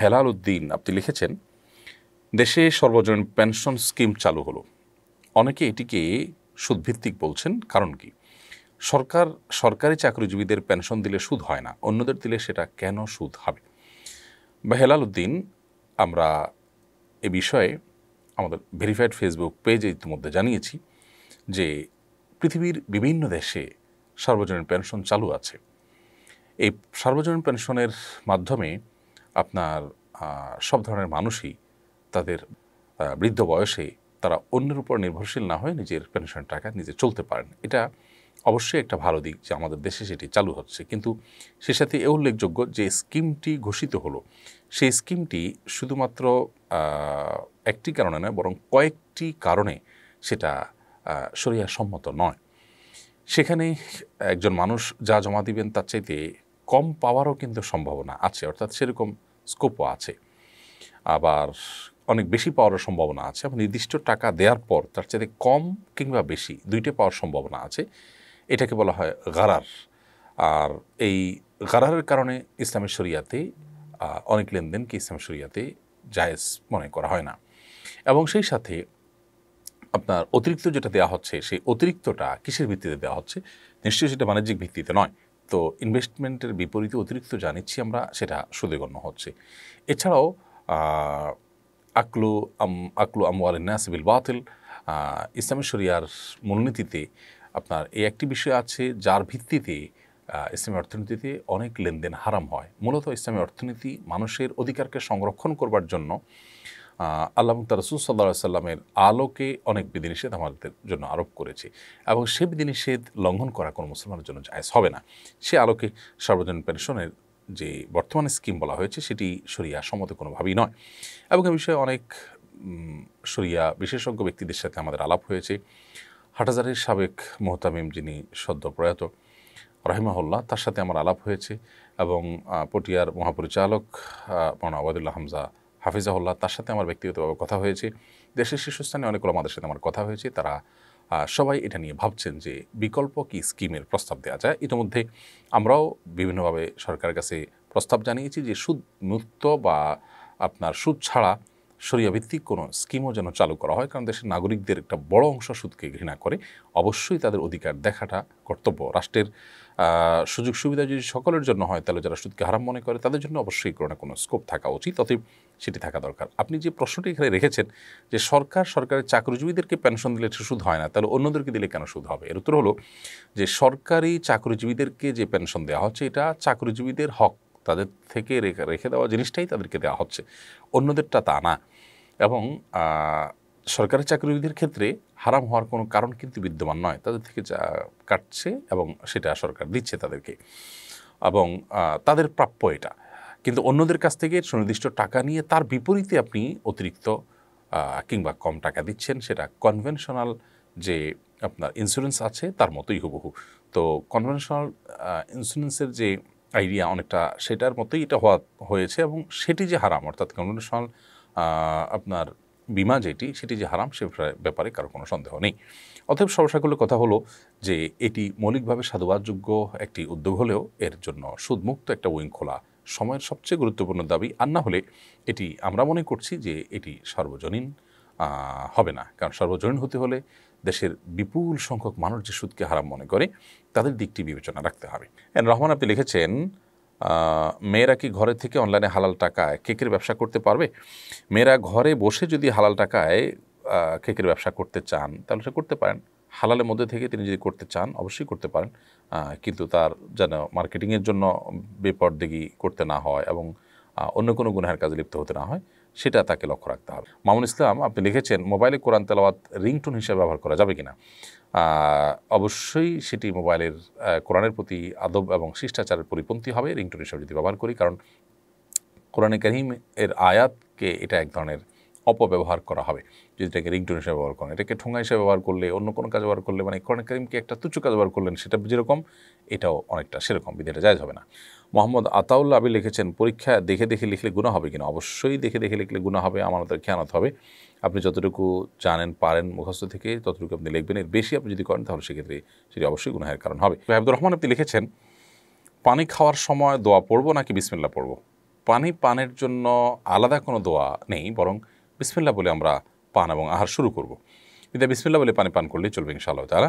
হেলাল উদ্দিন আপনি লিখেছেন দেশে সর্বজনীন পেনশন স্কিম চালু হলো অনেকে এটিকে সুদভিত্তিক বলছেন কারণ কি সরকার সরকারি চাকরিজীবীদের পেনশন দিলে সুদ হয় না অন্যদের দিলে সেটা কেন সুদ হবে বা হেলাল উদ্দিন আমরা এ বিষয়ে আমাদের ভেরিফাইড ফেসবুক পেজে ইতিমধ্যে জানিয়েছি যে পৃথিবীর বিভিন্ন দেশে সর্বজনীন পেনশন চালু আছে এই সর্বজনীন পেনশনের মাধ্যমে আপনার সব ধরনের মানুষই তাদের বৃদ্ধ বয়সে তারা অন্যের উপর নির্ভরশীল না হয়ে নিজের পেনশন টাকা নিজে চলতে পারেন এটা অবশ্যই একটা ভালো দিক যে আমাদের দেশে সেটি চালু হচ্ছে কিন্তু সে সাথে এ উল্লেখযোগ্য যে স্কিমটি ঘোষিত হলো সেই স্কিমটি শুধুমাত্র একটি কারণে নয় বরং কয়েকটি কারণে সেটা সরিয়া সম্মত নয় সেখানে একজন মানুষ যা জমা দিবেন তার চাইতে কম পাওয়ারও কিন্তু সম্ভাবনা আছে অর্থাৎ সেরকম স্কোপও আছে আবার অনেক বেশি পাওয়ারও সম্ভাবনা আছে এবং নির্দিষ্ট টাকা দেওয়ার পর তার চাইতে কম কিংবা বেশি দুইটা পাওয়ার সম্ভাবনা আছে এটাকে বলা হয় গারার আর এই গারারের কারণে ইসলামের শরিয়াতে অনেক লেনদেনকে ইসলামের শরিয়াতে জায়েজ মনে করা হয় না এবং সেই সাথে আপনার অতিরিক্ত যেটা দেওয়া হচ্ছে সেই অতিরিক্তটা কিসের ভিত্তিতে দেওয়া হচ্ছে নিশ্চয়ই সেটা বাণিজ্যিক ভিত্তিতে নয় তো ইনভেস্টমেন্টের বিপরীতে অতিরিক্ত জানিচ্ছি আমরা সেটা সুদেগণ্য হচ্ছে এছাড়াও আকলু আম আকলু আমওয়ালের নাসিবিল বাতিল ইসলামী শরিয়ার মূলনীতিতে আপনার এই একটি বিষয় আছে যার ভিত্তিতে ইসলামী অর্থনীতিতে অনেক লেনদেন হারাম হয় মূলত ইসলামী অর্থনীতি মানুষের অধিকারকে সংরক্ষণ করবার জন্য আল্লাহ তার রসুল সাল্লা সাল্লামের আলোকে অনেক বিধিনিষেধ আমাদের জন্য আরোপ করেছে এবং সে বিধিনিষেধ লঙ্ঘন করা কোনো মুসলমানের জন্য জায়জ হবে না সে আলোকে সর্বজনীন পেনশনের যে বর্তমান স্কিম বলা হয়েছে সেটি সরিয়া সম্মত কোনোভাবেই নয় এবং এ বিষয়ে অনেক সরিয়া বিশেষজ্ঞ ব্যক্তিদের সাথে আমাদের আলাপ হয়েছে হাটাজারের সাবেক মোহতামিম যিনি সদ্য প্রয়াত রাহিমাহুল্লাহ তার সাথে আমার আলাপ হয়েছে এবং পটিয়ার মহাপরিচালক মনা আবাদুল্লাহ হামজা হাফিজাহুল্লাহ তার সাথে আমার ব্যক্তিগতভাবে কথা হয়েছে দেশের শীর্ষস্থানে অনেক আমাদের সাথে আমার কথা হয়েছে তারা সবাই এটা নিয়ে ভাবছেন যে বিকল্প কি স্কিমের প্রস্তাব দেওয়া যায় ইতিমধ্যে আমরাও বিভিন্নভাবে সরকারের কাছে প্রস্তাব জানিয়েছি যে সুদ মুক্ত বা আপনার সুদ ছাড়া ভিত্তিক কোনো স্কিমও যেন চালু করা হয় কারণ দেশের নাগরিকদের একটা বড় অংশ সুদকে ঘৃণা করে অবশ্যই তাদের অধিকার দেখাটা কর্তব্য রাষ্ট্রের সুযোগ সুবিধা যদি সকলের জন্য হয় তাহলে যারা সুদকে হারাম মনে করে তাদের জন্য অবশ্যই কোনো না কোনো স্কোপ থাকা উচিত অতএব সেটি থাকা দরকার আপনি যে প্রশ্নটি এখানে রেখেছেন যে সরকার সরকারের চাকরিজীবীদেরকে পেনশন দিলে সুদ হয় না তাহলে অন্যদেরকে দিলে কেন সুদ হবে এর উত্তর হলো যে সরকারি চাকরিজীবীদেরকে যে পেনশন দেওয়া হচ্ছে এটা চাকরিজীবীদের হক তাদের থেকে রেখে দেওয়া জিনিসটাই তাদেরকে দেওয়া হচ্ছে অন্যদেরটা তা না এবং সরকারি চাকরিবিধির ক্ষেত্রে হারাম হওয়ার কোনো কারণ কিন্তু বিদ্যমান নয় তাদের থেকে যা কাটছে এবং সেটা সরকার দিচ্ছে তাদেরকে এবং তাদের প্রাপ্য এটা কিন্তু অন্যদের কাছ থেকে সুনির্দিষ্ট টাকা নিয়ে তার বিপরীতে আপনি অতিরিক্ত কিংবা কম টাকা দিচ্ছেন সেটা কনভেনশনাল যে আপনার ইন্স্যুরেন্স আছে তার মতোই হুবহু তো কনভেনশনাল ইন্স্যুরেন্সের যে আইডিয়া অনেকটা সেটার মতোই এটা হওয়া হয়েছে এবং সেটি যে হারাম অর্থাৎ কনভেনশনাল আপনার বিমা যেটি সেটি যে হারাম সে ব্যাপারে কারো কোনো সন্দেহ নেই অতএব সর্বসাকুল্য কথা হলো যে এটি মৌলিকভাবে সাধুবাদযোগ্য একটি উদ্যোগ হলেও এর জন্য সুদমুক্ত একটা উইং খোলা সময়ের সবচেয়ে গুরুত্বপূর্ণ দাবি আর না হলে এটি আমরা মনে করছি যে এটি সর্বজনীন হবে না কারণ সর্বজনীন হতে হলে দেশের বিপুল সংখ্যক মানুষ যে সুদকে হারাম মনে করে তাদের দিকটি বিবেচনা রাখতে হবে এন রহমান আপনি লিখেছেন মেয়েরা কি ঘরে থেকে অনলাইনে হালাল টাকায় কেকের ব্যবসা করতে পারবে মেয়েরা ঘরে বসে যদি হালাল টাকায় কেকের ব্যবসা করতে চান তাহলে সে করতে পারেন হালালের মধ্যে থেকে তিনি যদি করতে চান অবশ্যই করতে পারেন কিন্তু তার যেন মার্কেটিংয়ের জন্য দিগি করতে না হয় এবং অন্য কোনো গুনহার কাজে লিপ্ত হতে না হয় সেটা তাকে লক্ষ্য রাখতে হবে মামুন ইসলাম আপনি লিখেছেন মোবাইলে কোরআন তেলাওয়াত রিংটোন হিসেবে ব্যবহার করা যাবে কিনা অবশ্যই সেটি মোবাইলের কোরআনের প্রতি আদব এবং শিষ্টাচারের পরিপন্থী হবে রিংটোন হিসেবে যদি ব্যবহার করি কারণ কোরআনে করিম এর আয়াতকে এটা এক ধরনের অপব্যবহার করা হবে যদি এটাকে রিংটোন হিসেবে ব্যবহার করেন এটাকে ঠোঙা হিসেবে ব্যবহার করলে অন্য কোনো কাজ ব্যবহার করলে মানে কোরআন করিমকে একটা তুচ্ছ কাজ ব্যবহার করলেন সেটা যেরকম এটাও অনেকটা সেরকম বিধিটা যায় হবে না মোহাম্মদ আতাউল্লা আবি লিখেছেন পরীক্ষা দেখে দেখে লিখলে গুণা হবে কিনা অবশ্যই দেখে দেখে লিখলে গুণা হবে আমার আমাদের খেয়ানত হবে আপনি যতটুকু জানেন পারেন মুখস্থ থেকে ততটুকু আপনি লিখবেন এর বেশি আপনি যদি করেন তাহলে সেক্ষেত্রে সেটি অবশ্যই গুনাহের কারণ হবে আব্দুর রহমান আপনি লিখেছেন পানি খাওয়ার সময় দোয়া পড়বো নাকি বিসমিল্লা পড়বো পানি পানের জন্য আলাদা কোনো দোয়া নেই বরং বিসমিল্লা বলে আমরা পান এবং আহার শুরু করব এটা বিসমিল্লা বলে পানি পান করলেই চলবে ইনশাআল্লাহ তারা